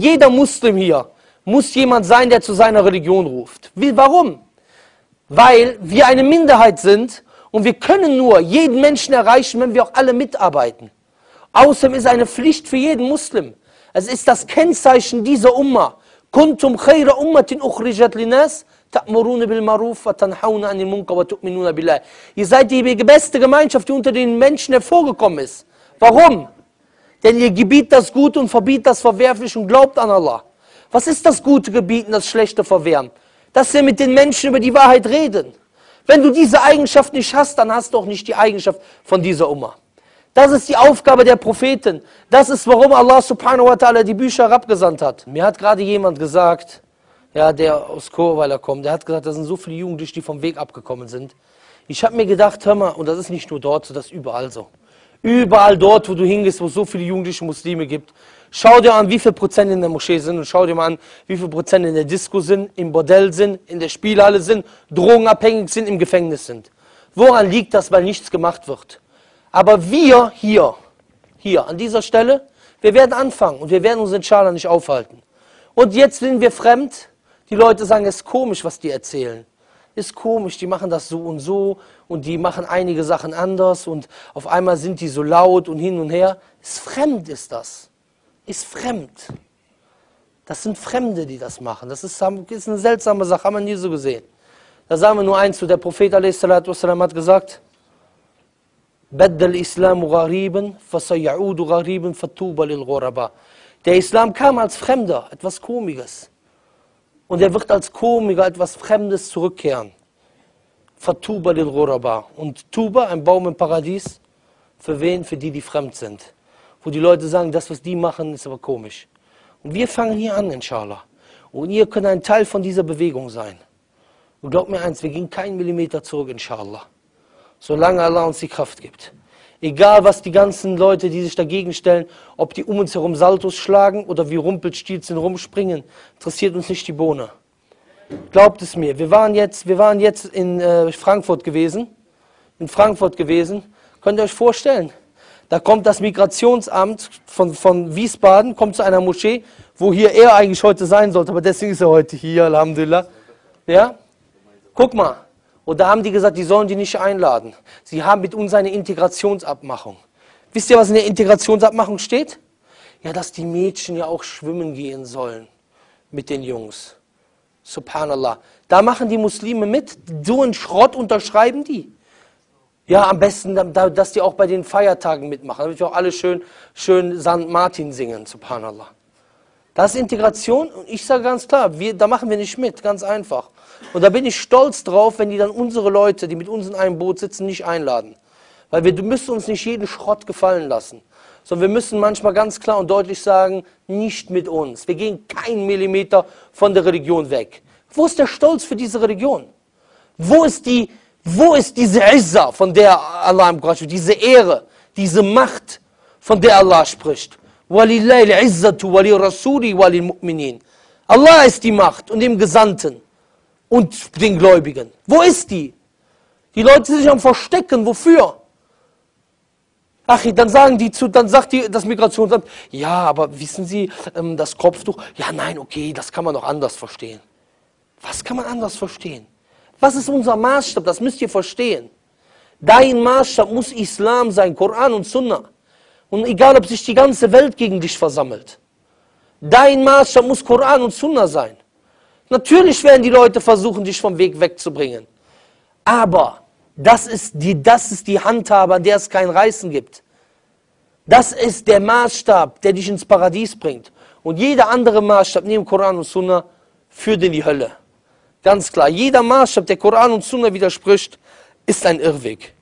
Jeder Muslim hier muss jemand sein, der zu seiner Religion ruft. Wie, warum? Weil wir eine Minderheit sind und wir können nur jeden Menschen erreichen, wenn wir auch alle mitarbeiten. Außerdem ist eine Pflicht für jeden Muslim. Es ist das Kennzeichen dieser Umma. Kuntum khayra ummatin ukhrijat linas ta'muruna bil maruf wa tanhauna 'anil munkar wa tu'minuna billah. Ihr seid die beste Gemeinschaft, die unter den Menschen hervorgekommen ist. Warum? Denn ihr gebietet das Gute und verbietet das Verwerfliche und glaubt an Allah. Was ist das Gute gebieten, das Schlechte verwehren? Dass wir mit den Menschen über die Wahrheit reden. Wenn du diese Eigenschaft nicht hast, dann hast du auch nicht die Eigenschaft von dieser Ummah. Das ist die Aufgabe der Propheten. Das ist, warum Allah subhanahu wa ta'ala die Bücher herabgesandt hat. Mir hat gerade jemand gesagt, ja, der aus Chorweiler kommt, der hat gesagt, da sind so viele Jugendliche, die vom Weg abgekommen sind. Ich habe mir gedacht, hör mal, und das ist nicht nur dort so, das ist überall so. Überall dort, wo du hingehst, wo es so viele jugendliche Muslime gibt, schau dir an, wie viel Prozent in der Moschee sind und schau dir mal an, wie viel Prozent in der Disco sind, im Bordell sind, in der Spielhalle sind, drogenabhängig sind, im Gefängnis sind. Woran liegt das, weil nichts gemacht wird? Aber wir hier, hier an dieser Stelle, wir werden anfangen und wir werden uns inshallah nicht aufhalten. Und jetzt sind wir fremd. Die Leute sagen, es ist komisch, was die erzählen. Ist komisch, die machen das so und so und die machen einige Sachen anders und auf einmal sind die so laut und hin und her. Ist fremd ist das. Ist fremd. Das sind Fremde, die das machen. Das ist, ist eine seltsame Sache, haben wir nie so gesehen. Da sagen wir nur eins zu. Der Prophet والسلام, hat gesagt, Der Islam kam als Fremder, etwas Komisches. Und er wird als Komiker etwas Fremdes zurückkehren. Fatuba lil Ghuraba. Und Tuba, ein Baum im Paradies, für wen? Für die, die fremd sind. Wo die Leute sagen, das, was die machen, ist aber komisch. Und wir fangen hier an, inshallah. Und ihr könnt ein Teil von dieser Bewegung sein. Und glaubt mir eins, wir gehen keinen Millimeter zurück, inshallah. Solange Allah uns die Kraft gibt. Egal, was die ganzen Leute, die sich dagegen stellen, ob die um uns herum Saltos schlagen oder wie Rumpelstilzchen rumspringen, interessiert uns nicht die Bohne. Glaubt es mir, wir waren jetzt, wir waren jetzt in äh, Frankfurt gewesen, in Frankfurt gewesen. Könnt ihr euch vorstellen? Da kommt das Migrationsamt von, von Wiesbaden, kommt zu einer Moschee, wo hier er eigentlich heute sein sollte, aber deswegen ist er heute hier, Alhamdulillah. Ja? Guck mal. Und da haben die gesagt, die sollen die nicht einladen. Sie haben mit uns eine Integrationsabmachung. Wisst ihr, was in der Integrationsabmachung steht? Ja, dass die Mädchen ja auch schwimmen gehen sollen mit den Jungs. Subhanallah. Da machen die Muslime mit, so einen Schrott unterschreiben die. Ja, am besten, dass die auch bei den Feiertagen mitmachen, damit wir auch alle schön, schön St. Martin singen, subhanallah. Das ist Integration und ich sage ganz klar, wir, da machen wir nicht mit, ganz einfach. Und da bin ich stolz drauf, wenn die dann unsere Leute, die mit uns in einem Boot sitzen, nicht einladen. Weil wir müssen uns nicht jeden Schrott gefallen lassen. Sondern wir müssen manchmal ganz klar und deutlich sagen, nicht mit uns. Wir gehen keinen Millimeter von der Religion weg. Wo ist der Stolz für diese Religion? Wo ist, die, wo ist diese Isa, von der Allah im Quatsch, diese Ehre, diese Macht, von der Allah spricht? Walillahi al-Izzatu, wali Rasuli, wali Mu'minin. Allah ist die Macht und dem Gesandten und den Gläubigen. Wo ist die? Die Leute sind sich am Verstecken. Wofür? Ach, dann sagen die zu, dann sagt die, das Migrationsamt, ja, aber wissen Sie, ähm, das Kopftuch, ja, nein, okay, das kann man doch anders verstehen. Was kann man anders verstehen? Was ist unser Maßstab? Das müsst ihr verstehen. Dein Maßstab muss Islam sein, Koran und Sunna. Und egal, ob sich die ganze Welt gegen dich versammelt. Dein Maßstab muss Koran und Sunna sein. Natürlich werden die Leute versuchen, dich vom Weg wegzubringen. Aber das ist die, das ist die Handhabe, an der es kein Reißen gibt. Das ist der Maßstab, der dich ins Paradies bringt. Und jeder andere Maßstab neben Koran und Sunna führt in die Hölle. Ganz klar, jeder Maßstab, der Koran und Sunna widerspricht, ist ein Irrweg.